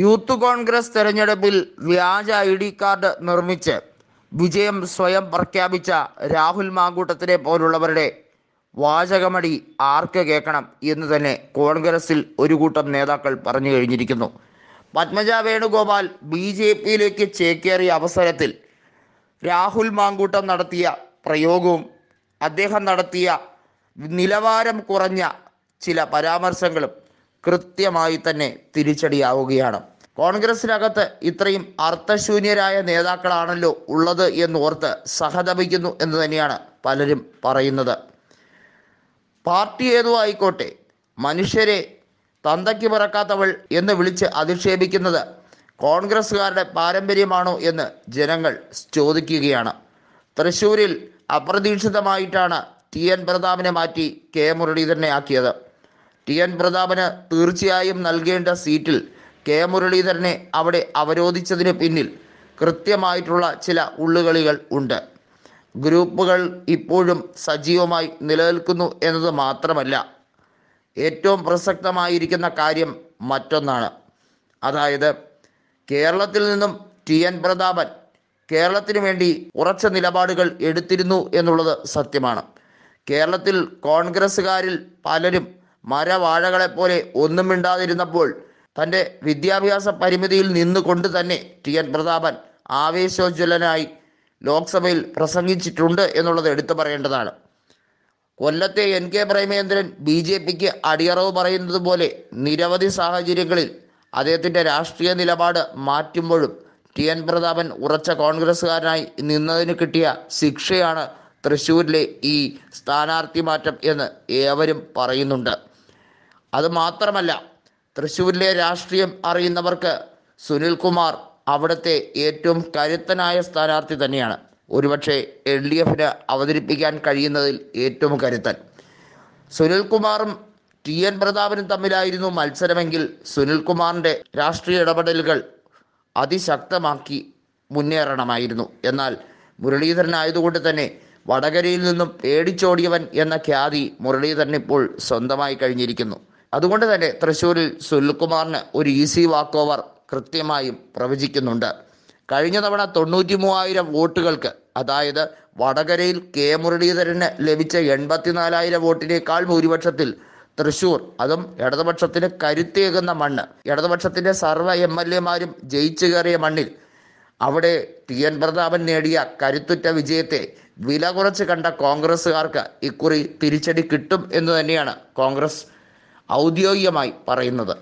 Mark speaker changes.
Speaker 1: youth Congress തെരഞ്ഞെടുപ്പിൽ വ്യാജ I D card നിർമ്മിച്ച് വിജയം സ്വയം പ്രഖ്യാപിച്ച രാഹുൽ മാങ്കൂട്ടത്തിനെ പോലുള്ളവരുടെ വാചകമടി ആർക്ക് കേൾക്കണം എന്ന് തന്നെ കോൺഗ്രസിൽ ഒരു കൂട്ടം നേതാക്കൾ പറഞ്ഞു കഴിഞ്ഞിരിക്കുന്നു പത്മജ വേണുഗോപാൽ ബി ജെ പിയിലേക്ക് ചേക്കേറിയ അവസരത്തിൽ രാഹുൽ മാങ്കൂട്ടം നടത്തിയ പ്രയോഗവും അദ്ദേഹം നടത്തിയ നിലവാരം കുറഞ്ഞ ചില പരാമർശങ്ങളും കൃത്യമായി തന്നെ തിരിച്ചടിയാവുകയാണ് കോൺഗ്രസിനകത്ത് ഇത്രയും അർത്ഥശൂന്യരായ നേതാക്കളാണല്ലോ ഉള്ളത് എന്നോർത്ത് സഹതപിക്കുന്നു എന്ന് തന്നെയാണ് പലരും പറയുന്നത് പാർട്ടി ഏതോ ആയിക്കോട്ടെ മനുഷ്യരെ തന്തയ്ക്ക് പിറക്കാത്തവൾ എന്ന് വിളിച്ച് അധിക്ഷേപിക്കുന്നത് കോൺഗ്രസ്സുകാരുടെ പാരമ്പര്യമാണോ എന്ന് ജനങ്ങൾ ചോദിക്കുകയാണ് തൃശൂരിൽ അപ്രതീക്ഷിതമായിട്ടാണ് ടി എൻ പ്രതാപിനെ മാറ്റി കെ മുരളീധരനെ ആക്കിയത് ടി എൻ പ്രതാപന് തീർച്ചയായും നൽകേണ്ട സീറ്റിൽ കെ മുരളീധരനെ അവിടെ അവരോധിച്ചതിന് പിന്നിൽ കൃത്യമായിട്ടുള്ള ചില ഉള്ളുകളികൾ ഉണ്ട് ഗ്രൂപ്പുകൾ ഇപ്പോഴും സജീവമായി നിലനിൽക്കുന്നു എന്നത് മാത്രമല്ല ഏറ്റവും പ്രസക്തമായിരിക്കുന്ന കാര്യം മറ്റൊന്നാണ് അതായത് കേരളത്തിൽ നിന്നും ടി എൻ പ്രതാപൻ കേരളത്തിന് വേണ്ടി ഉറച്ച നിലപാടുകൾ എടുത്തിരുന്നു എന്നുള്ളത് സത്യമാണ് കേരളത്തിൽ കോൺഗ്രസ്സുകാരിൽ പലരും മരവാഴകളെപ്പോലെ ഒന്നും മിണ്ടാതിരുന്നപ്പോൾ തൻ്റെ വിദ്യാഭ്യാസ പരിമിതിയിൽ നിന്നുകൊണ്ട് തന്നെ ടി എൻ പ്രതാപൻ ആവേശോജ്വലനായി ലോക്സഭയിൽ പ്രസംഗിച്ചിട്ടുണ്ട് എന്നുള്ളത് എടുത്തു പറയേണ്ടതാണ് കൊല്ലത്തെ എൻ കെ പ്രേമേന്ദ്രൻ ബി ജെ പിക്ക് അടിയറവ് പറയുന്നത് പോലെ നിരവധി സാഹചര്യങ്ങളിൽ അദ്ദേഹത്തിൻ്റെ രാഷ്ട്രീയ നിലപാട് മാറ്റുമ്പോഴും ടി എൻ പ്രതാപൻ ഉറച്ച കോൺഗ്രസ്സുകാരനായി നിന്നതിന് കിട്ടിയ ശിക്ഷയാണ് തൃശ്ശൂരിലെ ഈ സ്ഥാനാർത്ഥി മാറ്റം എന്ന് ഏവരും പറയുന്നുണ്ട് അത് മാത്രമല്ല തൃശ്ശൂരിലെ രാഷ്ട്രീയം അറിയുന്നവർക്ക് സുനിൽകുമാർ അവിടുത്തെ ഏറ്റവും കരുത്തനായ സ്ഥാനാർത്ഥി തന്നെയാണ് ഒരുപക്ഷെ എൽ ഡി എഫിന് അവതരിപ്പിക്കാൻ കഴിയുന്നതിൽ ഏറ്റവും കരുത്തൻ സുനിൽകുമാറും ടി എൻ പ്രതാപനും തമ്മിലായിരുന്നു മത്സരമെങ്കിൽ സുനിൽകുമാറിൻ്റെ രാഷ്ട്രീയ ഇടപെടലുകൾ അതിശക്തമാക്കി മുന്നേറണമായിരുന്നു എന്നാൽ മുരളീധരനായതുകൊണ്ട് തന്നെ വടകരയിൽ നിന്നും പേടിച്ചോടിയവൻ എന്ന ഖ്യാതി മുരളീധരൻ ഇപ്പോൾ സ്വന്തമായി കഴിഞ്ഞിരിക്കുന്നു അതുകൊണ്ട് തന്നെ തൃശ്ശൂരിൽ സുനിൽകുമാറിന് ഒരു ഈസി വാക്ക് ഓവർ കൃത്യമായും പ്രവചിക്കുന്നുണ്ട് കഴിഞ്ഞ തവണ തൊണ്ണൂറ്റി മൂവായിരം വോട്ടുകൾക്ക് അതായത് വടകരയിൽ കെ മുരളീധരന് ലഭിച്ച എൺപത്തിനാലായിരം വോട്ടിനേക്കാൾ ഭൂരിപക്ഷത്തിൽ തൃശൂർ അതും ഇടതുപക്ഷത്തിന് കരുത്തേകുന്ന മണ്ണ് ഇടതുപക്ഷത്തിന്റെ സർവ്വ എം എൽ എമാരും ജയിച്ചു കയറിയ മണ്ണിൽ അവിടെ ടി എൻ പ്രതാപൻ നേടിയ കരുത്തുറ്റ വിജയത്തെ വില കുറച്ച് കണ്ട കോൺഗ്രസ്സുകാർക്ക് ഇക്കുറി തിരിച്ചടി കിട്ടും എന്ന് തന്നെയാണ് കോൺഗ്രസ് ഔദ്യോഗികമായി പറയുന്നത്